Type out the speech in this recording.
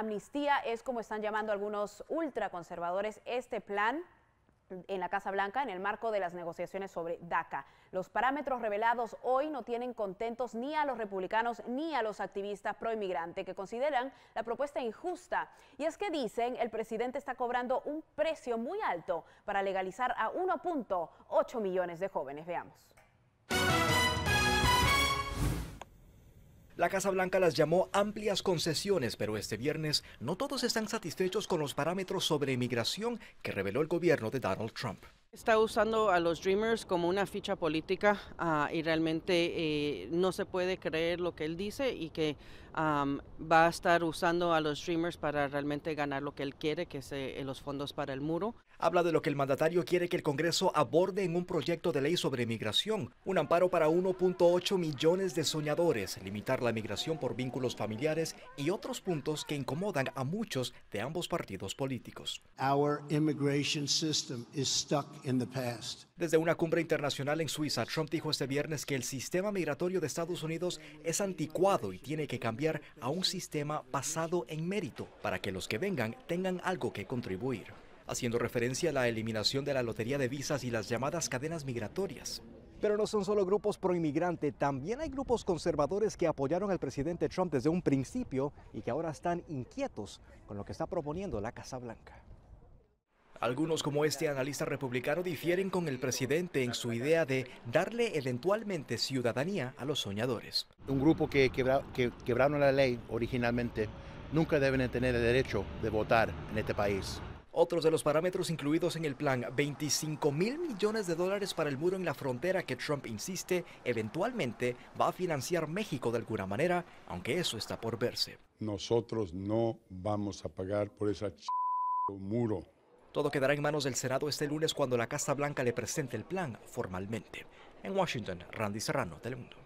amnistía es como están llamando algunos ultraconservadores este plan en la Casa Blanca en el marco de las negociaciones sobre DACA. Los parámetros revelados hoy no tienen contentos ni a los republicanos ni a los activistas inmigrante que consideran la propuesta injusta. Y es que dicen el presidente está cobrando un precio muy alto para legalizar a 1.8 millones de jóvenes. Veamos. La Casa Blanca las llamó amplias concesiones, pero este viernes no todos están satisfechos con los parámetros sobre inmigración que reveló el gobierno de Donald Trump. Está usando a los Dreamers como una ficha política ah, y realmente eh, no se puede creer lo que él dice y que va a estar usando a los streamers para realmente ganar lo que él quiere, que es eh, eh, los fondos para el muro. Habla de lo que el mandatario quiere que el Congreso aborde en un proyecto de ley sobre migración, un amparo para 1.8 millones de soñadores, limitar la migración por vínculos familiares y otros puntos que incomodan a muchos de ambos partidos políticos. Our immigration system is stuck in the past. Desde una cumbre internacional en Suiza, Trump dijo este viernes que el sistema migratorio de Estados Unidos es anticuado y tiene que cambiar a un sistema basado en mérito para que los que vengan tengan algo que contribuir, haciendo referencia a la eliminación de la lotería de visas y las llamadas cadenas migratorias. Pero no son solo grupos proinmigrante, también hay grupos conservadores que apoyaron al presidente Trump desde un principio y que ahora están inquietos con lo que está proponiendo la Casa Blanca. Algunos como este analista republicano difieren con el presidente en su idea de darle eventualmente ciudadanía a los soñadores. Un grupo que, quebraron la ley originalmente nunca deben tener el derecho de votar en este país. Otros de los parámetros incluidos en el plan, 25 mil millones de dólares para el muro en la frontera que Trump insiste eventualmente va a financiar México de alguna manera, aunque eso está por verse. Nosotros no vamos a pagar por ese ch... muro. Todo quedará en manos del Senado este lunes cuando la Casa Blanca le presente el plan formalmente. En Washington, Randy Serrano, Telemundo.